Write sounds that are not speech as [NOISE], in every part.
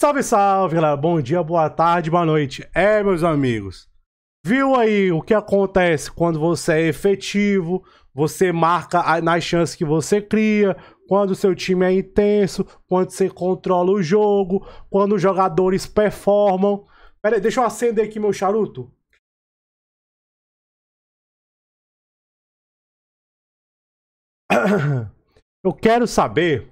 Salve, salve, galera. Bom dia, boa tarde, boa noite. É, meus amigos. Viu aí o que acontece quando você é efetivo, você marca nas chances que você cria, quando seu time é intenso, quando você controla o jogo, quando os jogadores performam. Pera aí, deixa eu acender aqui meu charuto. [COUGHS] Eu quero saber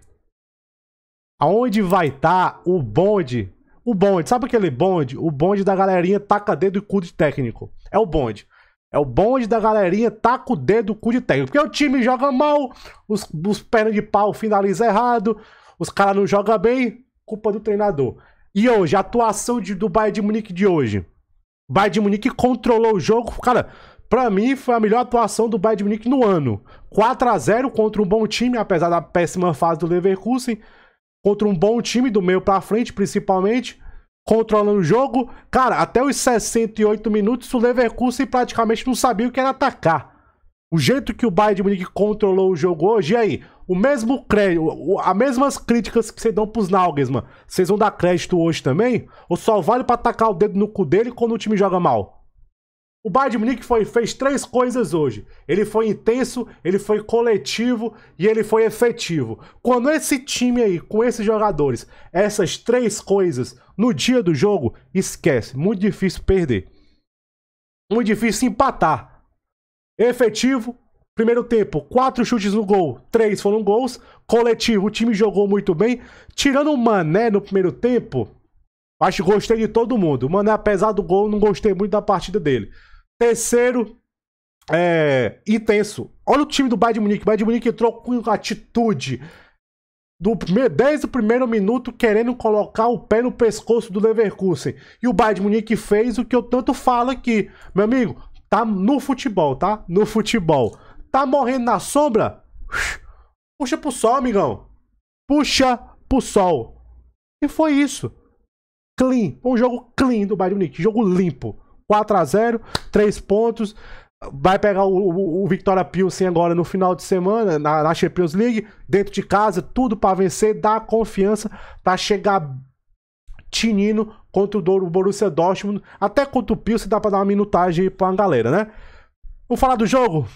Aonde vai estar tá o bonde? O bonde, sabe aquele bonde? O bonde da galerinha taca dedo e cu de técnico. É o bonde. É o bonde da galerinha taca o dedo e cu de técnico. Porque o time joga mal, os, os pernas de pau finaliza errado, os caras não jogam bem, culpa do treinador. E hoje, a atuação de, do Bayern de Munique de hoje. O Bayern de Munique controlou o jogo, cara. Pra mim, foi a melhor atuação do Bayern de Munique no ano. 4 a 0 contra um bom time, apesar da péssima fase do Leverkusen contra um bom time do meio para frente, principalmente, controlando o jogo. Cara, até os 68 minutos o Leverkusen praticamente não sabia o que era atacar. O jeito que o Bayern de Munique controlou o jogo hoje, e aí? O mesmo crédito, as mesmas críticas que vocês dão pros mano vocês vão dar crédito hoje também? Ou só vale para atacar o dedo no cu dele quando o time joga mal? O Bayern de Munique foi, fez três coisas hoje. Ele foi intenso, ele foi coletivo e ele foi efetivo. Quando esse time aí, com esses jogadores, essas três coisas no dia do jogo, esquece. Muito difícil perder. Muito difícil empatar. Efetivo, primeiro tempo, quatro chutes no gol, três foram gols. Coletivo, o time jogou muito bem. Tirando o Mané no primeiro tempo, acho que gostei de todo mundo. O Mané, apesar do gol, não gostei muito da partida dele. Terceiro, é, intenso. Olha o time do Bayern de Munique. O Bayern de Munique entrou com atitude. Do primeiro, desde o primeiro minuto querendo colocar o pé no pescoço do Leverkusen. E o Bayern de Munique fez o que eu tanto falo aqui. Meu amigo, tá no futebol, tá? No futebol. Tá morrendo na sombra? Puxa pro sol, amigão. Puxa pro sol. E foi isso. Clean. Foi um jogo clean do Bayern Munique. Jogo limpo. 4 a 0 3 pontos. Vai pegar o, o, o Victoria Pilsen agora no final de semana, na, na Champions League, dentro de casa, tudo para vencer, dá confiança para chegar tinino contra o Borussia Dortmund, até contra o Pilsen dá para dar uma minutagem aí pra galera, né? Vamos falar do jogo?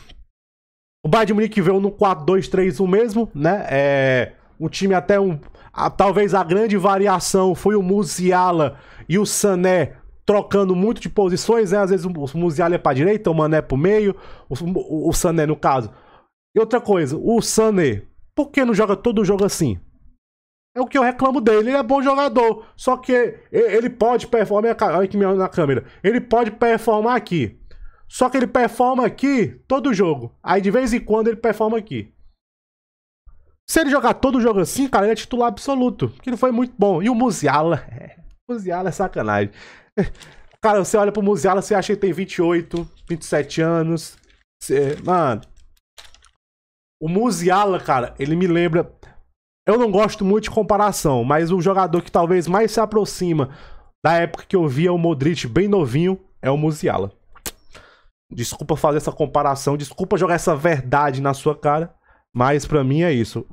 O Bayern de Munique veio no 4-2-3-1 mesmo, né? É, um time até um... A, talvez a grande variação foi o Musiala e o Sané trocando muito de posições, né? Às vezes o Musiala é pra direita, o Mané é pro meio, o, o, o, Sané no caso. E outra coisa, o Sané, por que não joga todo jogo assim? É o que eu reclamo dele, ele é bom jogador, só que ele pode performar, olha que na câmera, ele pode performar aqui. Só que ele performa aqui todo jogo, aí de vez em quando ele performa aqui. Se ele jogar todo jogo assim, cara, ele é titular absoluto, que não foi muito bom. E o Musiala, [LAUGHS] é, Musiala é sacanagem. [LAUGHS] Cara, você olha pro Muziala, você acha que ele tem 28, 27 anos. Você... Mano. O Muziala, cara, ele me lembra. Eu não gosto muito de comparação, mas o jogador que talvez mais se aproxima da época que eu via é o Modric bem novinho é o Muziala. Desculpa fazer essa comparação, desculpa jogar essa verdade na sua cara, mas para mim é isso.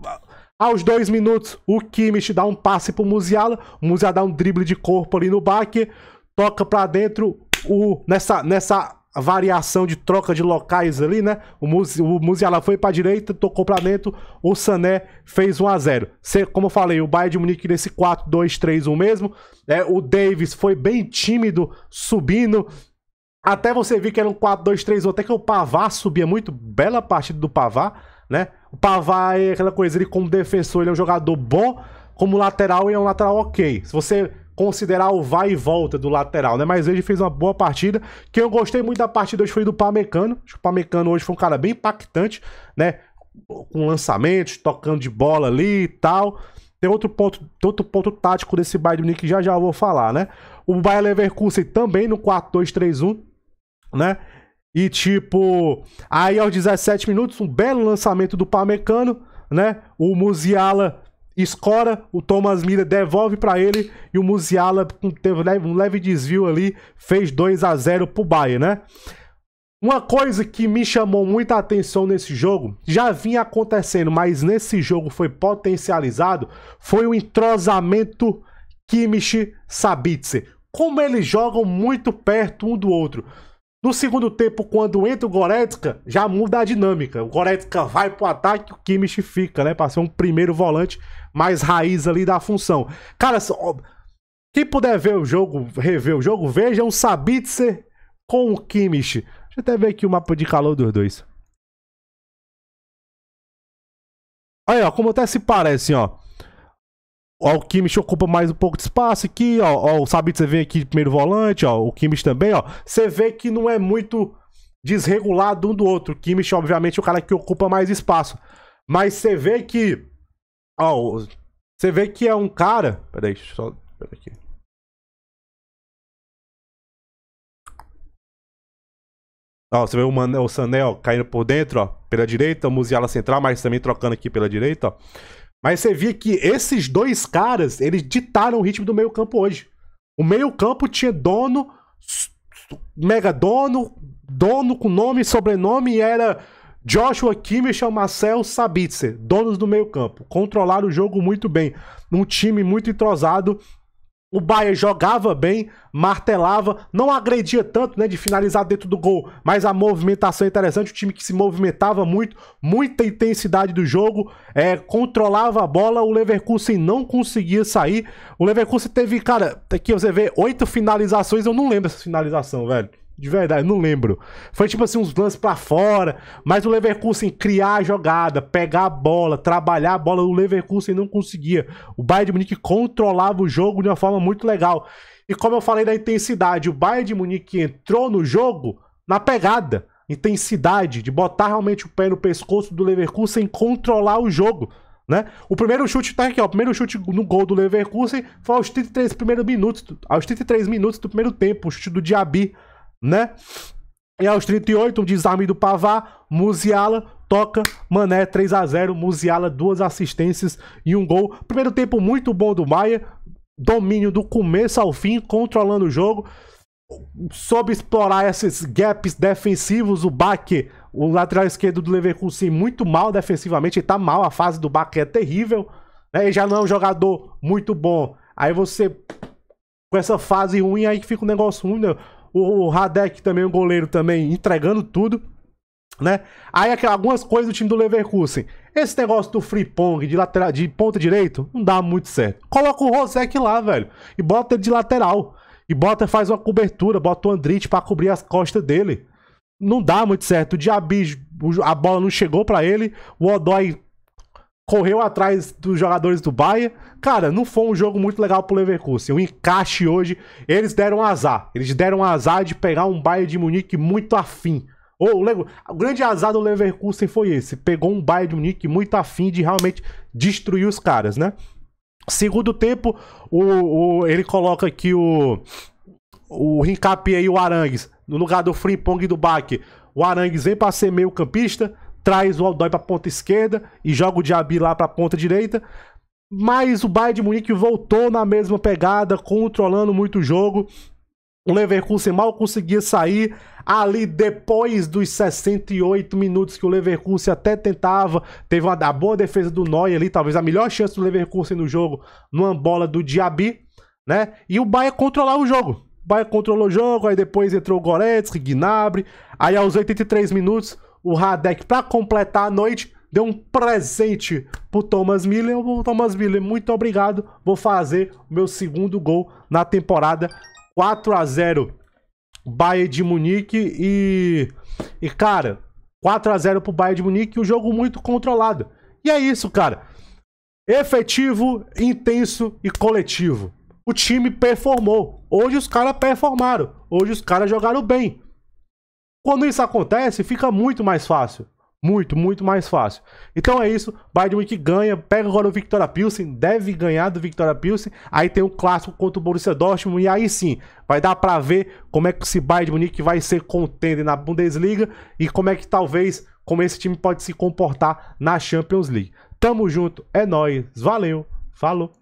Aos dois minutos, o Kimmich dá um passe pro Muziala, o Muziala dá um drible de corpo ali no back toca para dentro o nessa nessa variação de troca de locais ali, né? O, Muzi, o Musiala foi para direita, tocou para dentro, o Sané fez 1 a 0. Cê, como eu falei, o Bayern de Munique nesse 4-2-3-1 mesmo, é, o Davis foi bem tímido subindo, até você ver que era um 4-2-3-1, até que o Pavá subia muito, bela partida do Pavá, né? O Pavá é aquela coisa, ele como defensor, ele é um jogador bom, como lateral, e é um lateral ok. Se você considerar o vai e volta do lateral, né? Mas ele fez uma boa partida. Quem eu gostei muito da partida hoje foi do Pamecano. Acho que o Pamecano hoje foi um cara bem impactante, né? Com lançamentos, tocando de bola ali e tal. Tem outro ponto, outro ponto tático desse Bayern de Munique, já já vou falar, né? O Bayern Leverkusen também no 4-2-3-1, né? E tipo, aí aos 17 minutos, um belo lançamento do Pamecano, né? O Musiala escora, o Thomas Miller devolve para ele e o Musiala teve um leve desvio ali, fez 2 a 0 pro Bayern, né? Uma coisa que me chamou muita atenção nesse jogo, já vinha acontecendo, mas nesse jogo foi potencializado, foi o entrosamento Kimmich-Sabitzer. Como eles jogam muito perto um do outro. No segundo tempo, quando entra o Goretzka, já muda a dinâmica. O Goretzka vai pro ataque, o Kimmich fica, né? Pra ser um primeiro volante mais raiz ali da função. Cara, quem puder ver o jogo, rever o jogo, veja o Sabitzer com o Kimmich. Deixa eu até ver aqui o mapa de calor dos dois. Olha, ó, como até tá, se parece, ó. Ó, o Kimmich ocupa mais um pouco de espaço aqui, ó. ó o Sabitzer vem aqui de primeiro volante, ó. O Kimmich também, ó. Você vê que não é muito desregulado um do outro. O Kimmich, obviamente, é o cara que ocupa mais espaço. Mas você vê que... Ó, você vê que é um cara... Peraí, só... Peraí aqui. Ó, você vê o, Mané, o Sané ó, caindo por dentro, ó, pela direita, o Musiala central, mas também trocando aqui pela direita, ó. Mas você via que esses dois caras, eles ditaram o ritmo do meio-campo hoje. O meio-campo tinha dono, mega dono, dono com nome e sobrenome, e era Joshua Kimmich, Marcel Sabitzer, donos do meio-campo. Controlaram o jogo muito bem. Um time muito entrosado o Bahia jogava bem, martelava, não agredia tanto, né, de finalizar dentro do gol, mas a movimentação é interessante, o time que se movimentava muito, muita intensidade do jogo, é, controlava a bola, o Leverkusen não conseguia sair. O Leverkusen teve, cara, aqui você vê oito finalizações, eu não lembro essa finalização, velho. De verdade, não lembro. Foi tipo assim, uns lances para fora. Mas o Leverkusen criar a jogada, pegar a bola, trabalhar a bola, o Leverkusen não conseguia. O Bayern de Munique controlava o jogo de uma forma muito legal. E como eu falei da intensidade, o Bayern de Munique entrou no jogo na pegada. Intensidade, de botar realmente o pé no pescoço do Leverkusen, controlar o jogo. Né? O primeiro chute tá aqui, ó. O primeiro chute no gol do Leverkusen foi aos 33 primeiros minutos, aos 33 minutos do primeiro tempo, o chute do Diaby né? E aos 38, um desarme do Pavá, Musiala toca, Mané 3 a 0 Musiala duas assistências e um gol. Primeiro tempo muito bom do Maia, domínio do começo ao fim, controlando o jogo. Soube explorar esses gaps defensivos, o Baque, o lateral esquerdo do Leverkusen, muito mal defensivamente, ele tá mal, a fase do Baque é terrível. Né? Ele já não é um jogador muito bom. Aí você, com essa fase ruim, aí que fica um negócio ruim, né? O, o Hadek também, o goleiro também, entregando tudo. Né? Aí algumas coisas do time do Leverkusen. Esse negócio do free pong de, lateral, de ponta direito não dá muito certo. Coloca o Rosek lá, velho, e bota ele de lateral. E bota, faz uma cobertura, bota o Andrit para cobrir as costas dele. Não dá muito certo. O Diaby, a bola não chegou para ele. O Odói correu atrás dos jogadores do Bahia. Cara, não foi um jogo muito legal pro Leverkusen. O encaixe hoje, eles deram azar. Eles deram azar de pegar um Bayern de Munique muito afim. Oh, o, grande azar do Leverkusen foi esse. Pegou um Bayern de Munique muito afim de realmente destruir os caras, né? Segundo tempo, o, o ele coloca aqui o o Rincapie e o Arangues no lugar do Frimpong e do Baque. O Arangues vem para ser meio campista, traz o Aldoy pra ponta esquerda e joga o Diaby lá pra ponta direita. Mas o Bayern de Munique voltou na mesma pegada, controlando muito o jogo. O Leverkusen mal conseguia sair ali depois dos 68 minutos que o Leverkusen até tentava. Teve uma da boa defesa do Neuer ali, talvez a melhor chance do Leverkusen no jogo, numa bola do Diaby, né? E o Bayern controlar o jogo. O Bayern controlou o jogo, aí depois entrou o Goretzka, Gnabry. Aí aos 83 minutos, o Hadek, para completar a noite, deu um presente pro Thomas Miller. O Thomas Miller, muito obrigado. Vou fazer o meu segundo gol na temporada. 4 a 0 Bayern de Munique e e cara, 4 a 0 pro Bayern de Munique, um jogo muito controlado. E é isso, cara. Efetivo, intenso e coletivo. O time performou. Hoje os caras performaram. Hoje os caras jogaram bem. Quando isso acontece, fica muito mais fácil. Muito, muito mais fácil. Então é isso. Bayern Week ganha. Pega agora o Victoria Pilsen. Deve ganhar do Victoria Pilsen. Aí tem o clássico contra o Borussia Dortmund. E aí sim, vai dar para ver como é que esse Bayern de Munique vai ser contender na Bundesliga. E como é que talvez, como esse time pode se comportar na Champions League. Tamo junto. É nóis. Valeu. Falou.